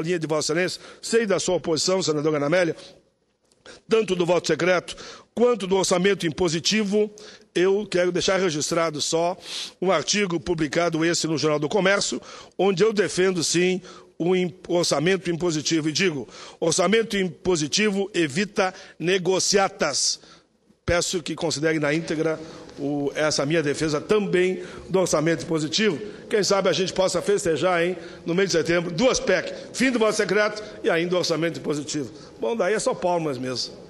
linha de Vossa Excelência, sei da sua oposição, senador Ganamélia, tanto do voto secreto quanto do orçamento impositivo, eu quero deixar registrado só um artigo publicado esse no Jornal do Comércio, onde eu defendo sim o orçamento impositivo e digo, orçamento impositivo evita negociatas Peço que considere na íntegra o, essa minha defesa também do orçamento positivo. Quem sabe a gente possa festejar, hein, no mês de setembro, duas PEC, fim do voto secreto e ainda o orçamento positivo. Bom, daí é só palmas mesmo.